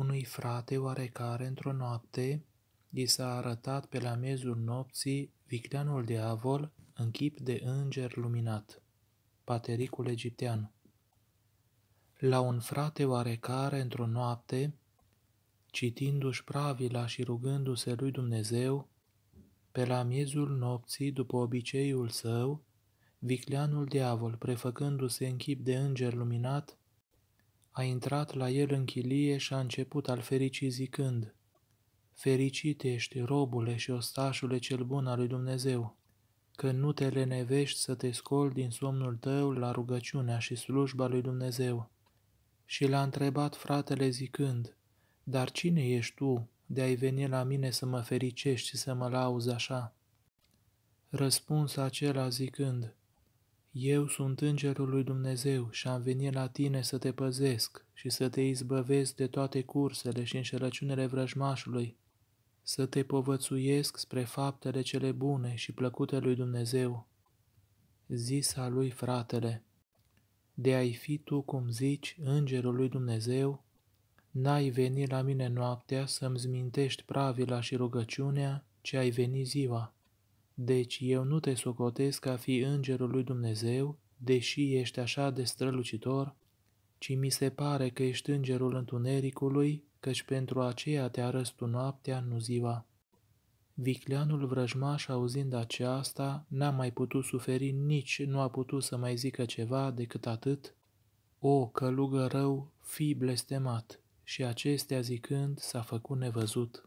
unui frate oarecare într-o noapte i s-a arătat pe la mezul nopții vicleanul diavol în chip de înger luminat, patericul egiptean. La un frate oarecare într-o noapte, citindu-și pravila și rugându-se lui Dumnezeu, pe la miezul nopții, după obiceiul său, vicleanul diavol, prefăcându-se în chip de înger luminat, a intrat la el în chilie și a început al fericit zicând, Fericit ești, robule și ostașule cel bun al lui Dumnezeu, că nu te lenevești să te scoli din somnul tău la rugăciunea și slujba lui Dumnezeu. Și l-a întrebat fratele zicând, Dar cine ești tu de a-i veni la mine să mă fericești și să mă lauzi așa? Răspuns acela zicând, eu sunt îngerul lui Dumnezeu și am venit la tine să te păzesc și să te izbăvesc de toate cursele și înșelăciunile vrăjmașului, să te povățuiesc spre faptele cele bune și plăcute lui Dumnezeu. Zisa lui fratele, de ai fi tu, cum zici, îngerul lui Dumnezeu, n-ai venit la mine noaptea să-mi zmintești pravila și rugăciunea, ce ai venit ziua. Deci eu nu te socotesc ca fi îngerul lui Dumnezeu, deși ești așa de strălucitor, ci mi se pare că ești îngerul întunericului, căci pentru aceea te arăți tu noaptea, nu ziua. Vicleanul vrăjmaș, auzind aceasta, n-a mai putut suferi nici nu a putut să mai zică ceva decât atât. O, călugă rău, fi blestemat! Și acestea zicând s-a făcut nevăzut.